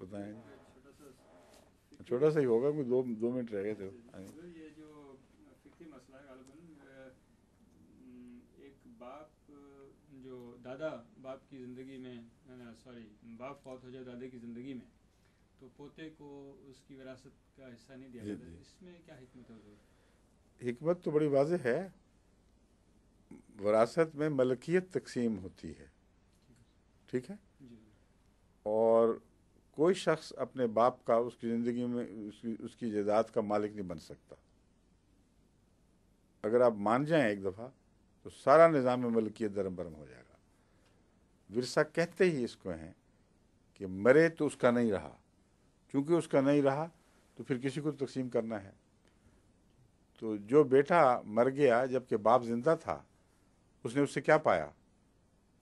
बताएं छोटा सा ही होगा कुछ दो दो मिनट रह गए थे ये जो मसला है एक बाप जो दादा बाप की ज़िंदगी में सॉरी बाप फौत हो जाए दादे की ज़िंदगी में तो पोते को उसकी विरासत का हिस्सा नहीं दिया जाता इसमें क्या हिकमत है हिकमत तो बड़ी वाज है विरासत में मलकियत तकसीम होती है ठीक है और कोई शख्स अपने बाप का उसकी ज़िंदगी में उसकी उसकी जायदाद का मालिक नहीं बन सकता अगर आप मान जाएं एक दफ़ा तो सारा निज़ाम मलकियत धर्म भरम हो जाएगा विरसा कहते ही इसको हैं कि मरे तो उसका नहीं रहा क्योंकि उसका नहीं रहा तो फिर किसी को तकसीम करना है तो जो बेटा मर गया जबकि बाप जिंदा था उसने उससे क्या पाया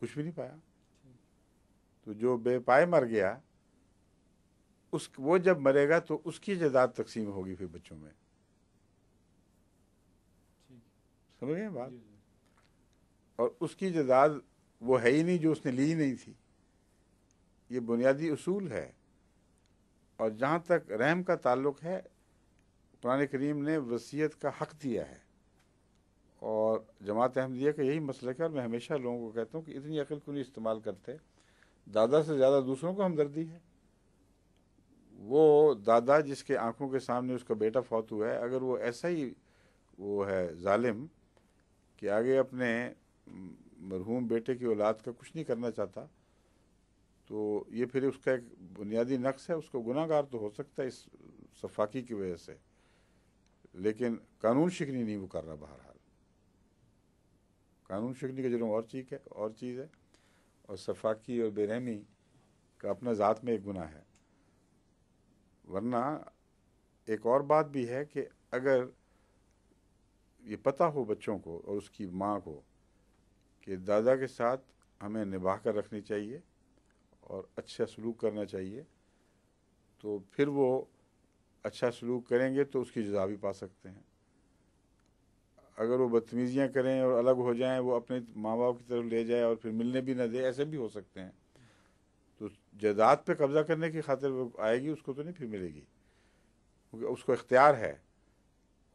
कुछ भी नहीं पाया तो जो बेपाए मर गया उस वो जब मरेगा तो उसकी जदाद तकसीम होगी फिर बच्चों में समझ गए बात और उसकी जदाद वो है ही नहीं जो उसने ली नहीं थी ये बुनियादी असूल है और जहाँ तक रहम का ताल्लुक है पुरान करीम ने वसीयत का हक दिया है और जमात अहमदिया का यही मसला है और मैं हमेशा लोगों को कहता हूँ कि इतनी अकल क्यों नहीं इस्तेमाल करते दादा से ज़्यादा दूसरों को हमदर्दी है दादा जिसके आंखों के सामने उसका बेटा फौत हुआ है अगर वो ऐसा ही वो है जालिम कि आगे अपने मरहूम बेटे की औलाद का कुछ नहीं करना चाहता तो ये फिर उसका एक बुनियादी नक्स है उसको गुनागार तो हो सकता है इस सफाकी की वजह से लेकिन कानून शिकनी नहीं वो कर रहा बहरहाल कानून शिकनी का जुर्म और चीज है और चीज़ है और सफाकी और बेरहमी का अपना ज़ात में एक गुना है वरना एक और बात भी है कि अगर ये पता हो बच्चों को और उसकी माँ को कि दादा के साथ हमें निभा कर रखनी चाहिए और अच्छा सलूक करना चाहिए तो फिर वो अच्छा सलूक करेंगे तो उसकी जजा भी पा सकते हैं अगर वो बदतमीज़ियाँ करें और अलग हो जाएं वो अपने माँ बाप की तरफ ले जाए और फिर मिलने भी ना दे ऐसे भी हो सकते हैं तो जायदाद पे कब्जा करने की खातिर वो आएगी उसको तो नहीं फिर मिलेगी क्योंकि उसको इख्तियार है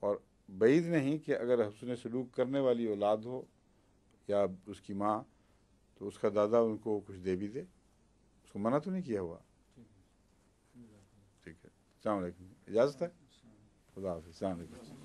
और बैद नहीं कि अगर हसन सलूक करने वाली औलाद हो या उसकी माँ तो उसका दादा उनको कुछ दे भी दे उसको मना तो नहीं किया हुआ ठीक है अलैक्म इजाज़त है खुदा हाफि अलैक्म